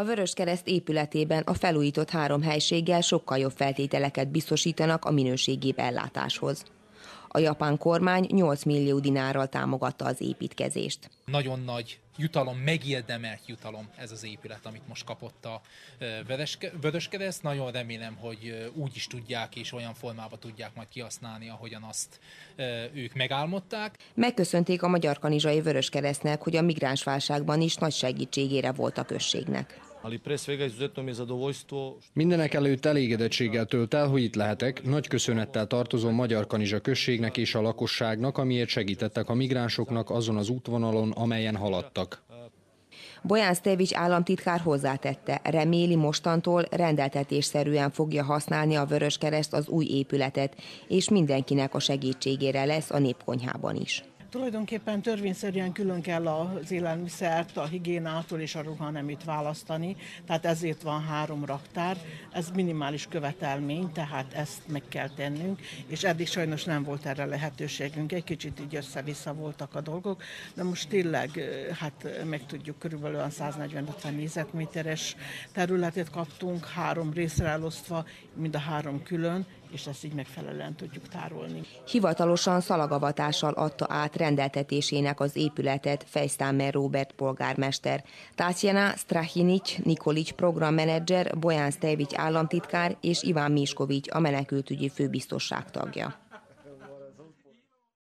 A Vöröskereszt épületében a felújított három helységgel sokkal jobb feltételeket biztosítanak a minőségi ellátáshoz. A japán kormány 8 millió dinárral támogatta az építkezést. Nagyon nagy jutalom, megérdemelt jutalom ez az épület, amit most kapott a Vöröskereszt. Nagyon remélem, hogy úgy is tudják és olyan formába tudják majd kihasználni, ahogyan azt ők megálmodták. Megköszönték a Magyar Kanizsai Vöröskeresztnek, hogy a migránsválságban is nagy segítségére volt a községnek. Mindenek előtt elégedettséggel tölt el, hogy itt lehetek. Nagy köszönettel tartozom Magyar Kanizsa községnek és a lakosságnak, amiért segítettek a migránsoknak azon az útvonalon, amelyen haladtak. Bojan Sztevics államtitkár hozzátette, reméli mostantól rendeltetésszerűen fogja használni a Vöröskereszt az új épületet, és mindenkinek a segítségére lesz a népkonyhában is. Tulajdonképpen törvényszerűen külön kell az élelmiszert a higiénától és a ruhaneműt választani, tehát ezért van három raktár, ez minimális követelmény, tehát ezt meg kell tennünk, és eddig sajnos nem volt erre lehetőségünk, egy kicsit így össze-vissza voltak a dolgok, de most tényleg hát meg tudjuk körülbelül 140-50 nézetméteres területet kaptunk, három részre elosztva, mind a három külön, és ezt így megfelelően tudjuk tárolni. Hivatalosan szalagavatással adta át rendeltetésének az épületet Fejsztámer Robert polgármester. Tászjana Strahinic, Nikolic programmenedzser, Bojan Stevic államtitkár és Iván Miskovic a menekültügyi főbiztosság tagja.